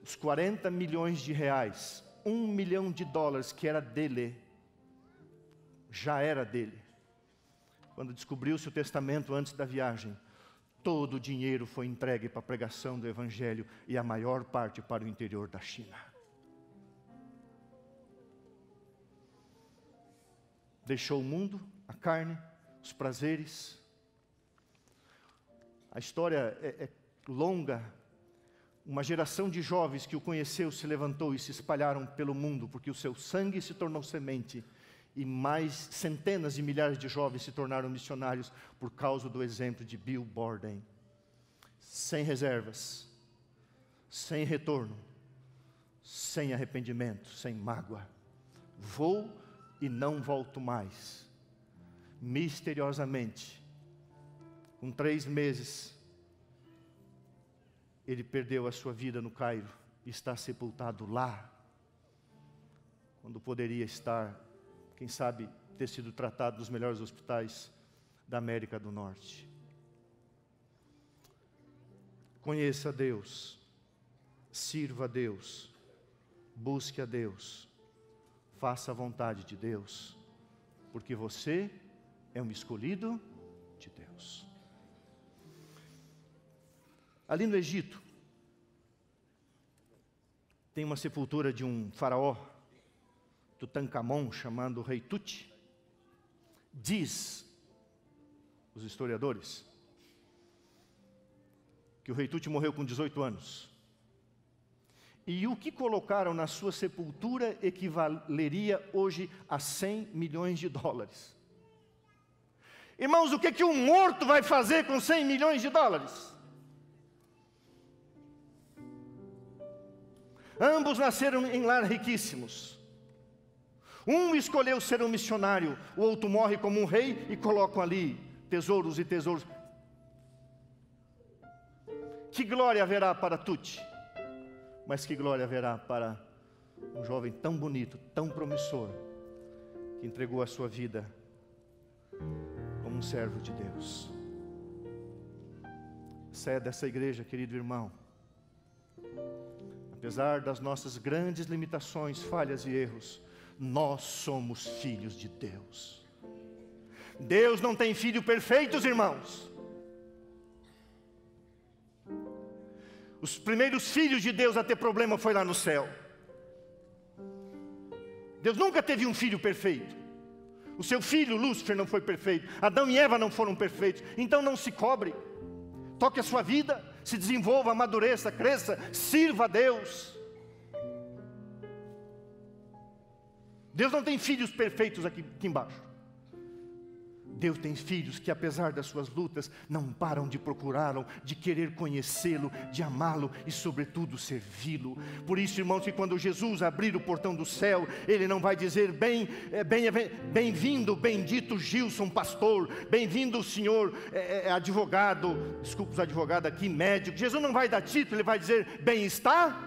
Os 40 milhões de reais, um milhão de dólares que era dele, já era dele. Quando descobriu-se o testamento antes da viagem, todo o dinheiro foi entregue para a pregação do Evangelho e a maior parte para o interior da China. Deixou o mundo, a carne, os prazeres, a história é, é longa. Uma geração de jovens que o conheceu se levantou e se espalharam pelo mundo, porque o seu sangue se tornou semente e mais centenas de milhares de jovens se tornaram missionários por causa do exemplo de Bill Borden. Sem reservas, sem retorno, sem arrependimento, sem mágoa. Vou e não volto mais. Misteriosamente, com três meses, ele perdeu a sua vida no Cairo e está sepultado lá, quando poderia estar, quem sabe, ter sido tratado nos melhores hospitais da América do Norte. Conheça a Deus, sirva a Deus, busque a Deus, faça a vontade de Deus, porque você é um escolhido de Deus. Ali no Egito, tem uma sepultura de um faraó, Tutankhamon, chamado Rei Tut. Diz os historiadores que o Rei Tut morreu com 18 anos. E o que colocaram na sua sepultura equivaleria hoje a 100 milhões de dólares. Irmãos, o que, é que um morto vai fazer com 100 milhões de dólares? Ambos nasceram em lar riquíssimos. Um escolheu ser um missionário, o outro morre como um rei e colocam ali tesouros e tesouros. Que glória haverá para Tuti, mas que glória haverá para um jovem tão bonito, tão promissor, que entregou a sua vida como um servo de Deus. Saia dessa igreja, querido irmão apesar das nossas grandes limitações, falhas e erros, nós somos filhos de Deus. Deus não tem filho perfeitos, irmãos. Os primeiros filhos de Deus a ter problema foi lá no céu. Deus nunca teve um filho perfeito. O seu filho Lúcifer não foi perfeito. Adão e Eva não foram perfeitos. Então não se cobre toque a sua vida, se desenvolva, amadureça, cresça, sirva a Deus. Deus não tem filhos perfeitos aqui, aqui embaixo. Deus tem filhos que, apesar das suas lutas, não param de procurá-lo, de querer conhecê-lo, de amá-lo e, sobretudo, servi-lo. Por isso, irmãos, que quando Jesus abrir o portão do céu, ele não vai dizer: bem, eh, bem, bem-vindo, bendito Gilson, pastor, bem-vindo, senhor é, advogado, desculpa os advogados aqui, médico. Jesus não vai dar título, ele vai dizer: bem-estar,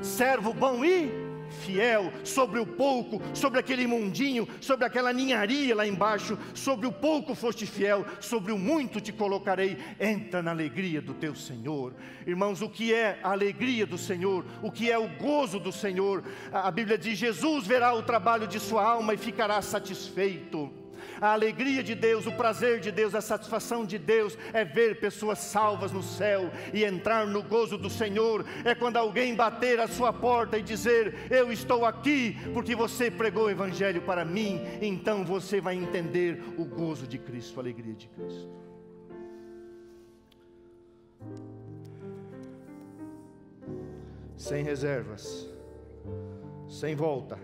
servo bom e fiel, sobre o pouco, sobre aquele mundinho, sobre aquela ninharia lá embaixo, sobre o pouco foste fiel, sobre o muito te colocarei. Entra na alegria do teu Senhor. Irmãos, o que é a alegria do Senhor? O que é o gozo do Senhor? A Bíblia diz: Jesus verá o trabalho de sua alma e ficará satisfeito a alegria de Deus, o prazer de Deus, a satisfação de Deus é ver pessoas salvas no céu e entrar no gozo do Senhor. É quando alguém bater à sua porta e dizer: Eu estou aqui porque você pregou o Evangelho para mim. Então você vai entender o gozo de Cristo, a alegria de Cristo. Sem reservas, sem volta,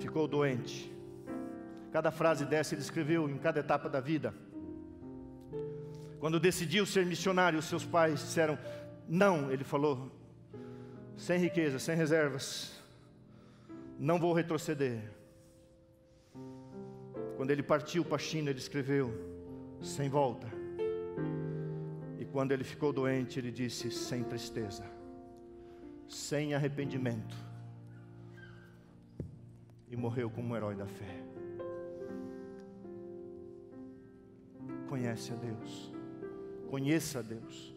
ficou doente Cada frase dessa ele escreveu em cada etapa da vida. Quando decidiu ser missionário, seus pais disseram não. Ele falou: sem riqueza, sem reservas, não vou retroceder. Quando ele partiu para a China, ele escreveu: sem volta. E quando ele ficou doente, ele disse: sem tristeza, sem arrependimento. E morreu como um herói da fé. Conhece a Deus. Conheça a Deus.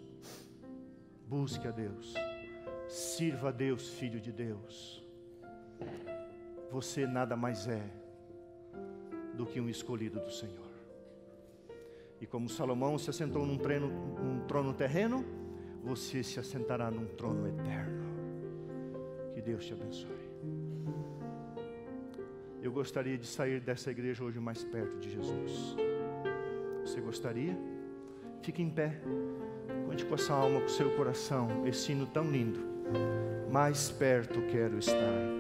Busque a Deus. Sirva a Deus, filho de Deus. Você nada mais é do que um escolhido do Senhor. E como Salomão se assentou num, num trono terreno, você se assentará num trono eterno. Que Deus te abençoe. Eu gostaria de sair dessa igreja hoje mais perto de Jesus. Você gostaria? Fique em pé. Conte com essa alma, com o seu coração, esse hino tão lindo. Mais perto quero estar.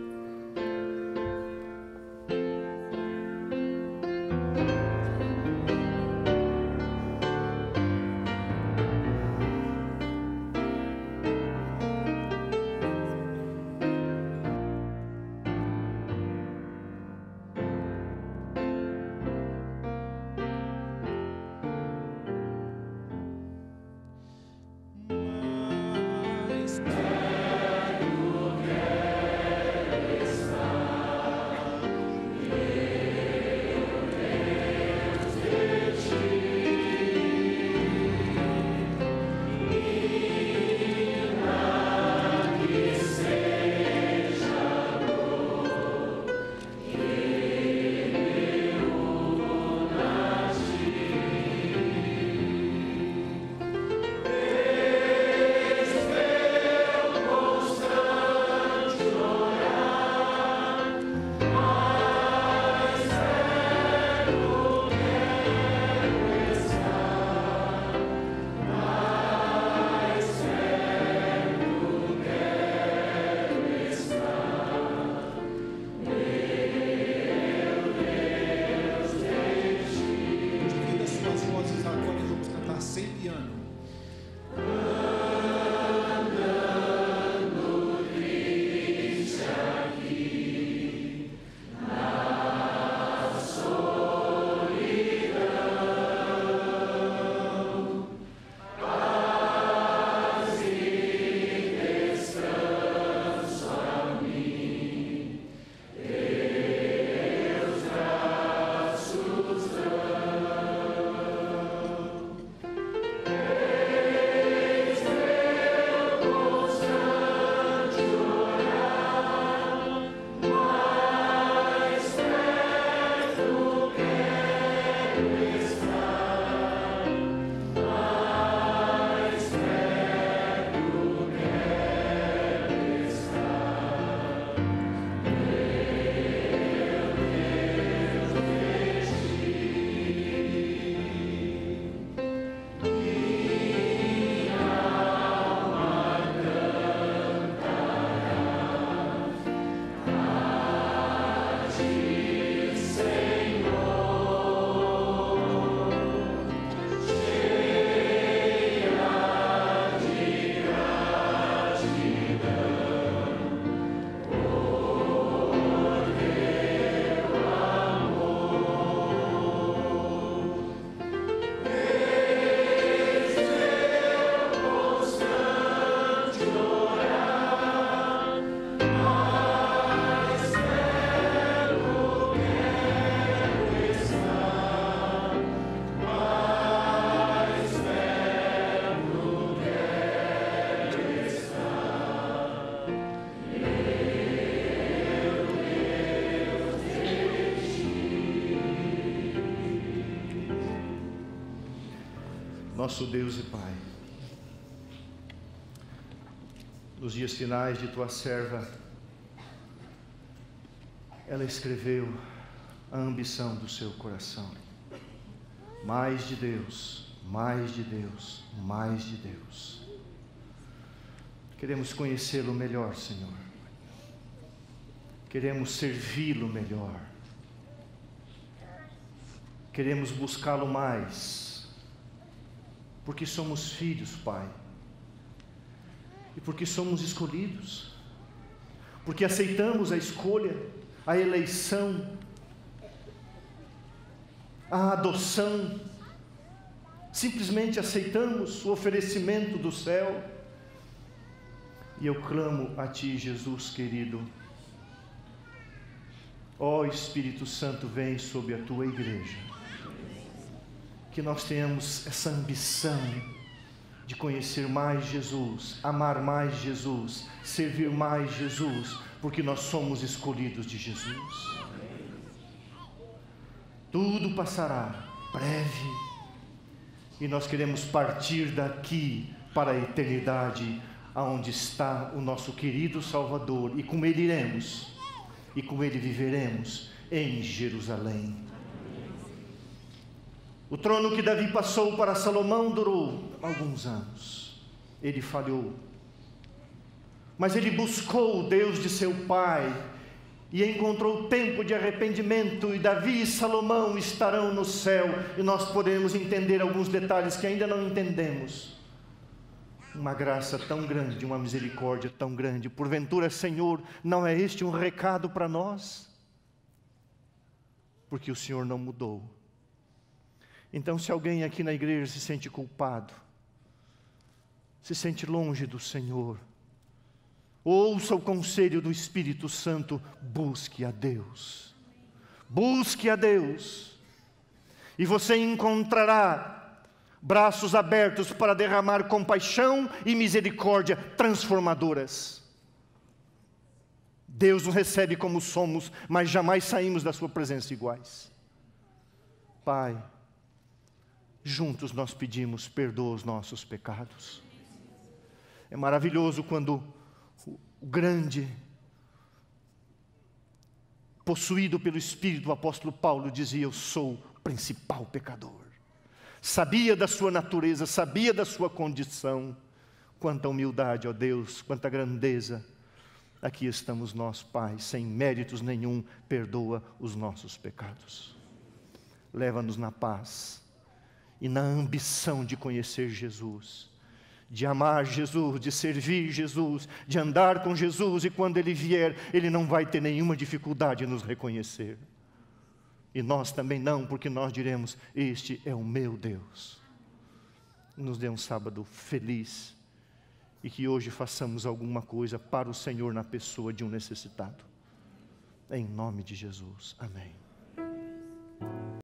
nosso Deus e Pai. Nos dias finais de tua serva, ela escreveu a ambição do seu coração. Mais de Deus, mais de Deus, mais de Deus. Queremos conhecê-lo melhor, Senhor. Queremos servi-lo melhor. Queremos buscá-lo mais porque somos filhos, Pai, e porque somos escolhidos, porque aceitamos a escolha, a eleição, a adoção, simplesmente aceitamos o oferecimento do céu. E eu clamo a Ti, Jesus querido. Ó oh, Espírito Santo, vem sobre a Tua igreja que nós tenhamos essa ambição de conhecer mais Jesus, amar mais Jesus, servir mais Jesus, porque nós somos escolhidos de Jesus. Tudo passará breve e nós queremos partir daqui para a eternidade, aonde está o nosso querido Salvador e com ele iremos e com ele viveremos em Jerusalém. O trono que Davi passou para Salomão durou alguns anos. Ele falhou. Mas ele buscou o Deus de seu pai e encontrou tempo de arrependimento. E Davi e Salomão estarão no céu. E nós podemos entender alguns detalhes que ainda não entendemos. Uma graça tão grande, uma misericórdia tão grande. Porventura, Senhor, não é este um recado para nós? Porque o Senhor não mudou então, se alguém aqui na igreja se sente culpado, se sente longe do Senhor, ouça o conselho do Espírito Santo, busque a Deus. Busque a Deus, e você encontrará braços abertos para derramar compaixão e misericórdia transformadoras. Deus nos recebe como somos, mas jamais saímos da Sua presença iguais. Pai, juntos nós pedimos: perdoa os nossos pecados. É maravilhoso quando o grande, possuído pelo Espírito, o apóstolo Paulo dizia: Eu sou o principal pecador. Sabia da sua natureza, sabia da sua condição. Quanta humildade, ó Deus, quanta grandeza. Aqui estamos nós, Pai, sem méritos nenhum, perdoa os nossos pecados. Leva-nos na paz e na ambição de conhecer Jesus, de amar Jesus, de servir Jesus, de andar com Jesus, e quando ele vier, ele não vai ter nenhuma dificuldade em nos reconhecer. E nós também não, porque nós diremos: Este é o meu Deus. Nos dê um sábado feliz e que hoje façamos alguma coisa para o Senhor na pessoa de um necessitado. Em nome de Jesus. Amém.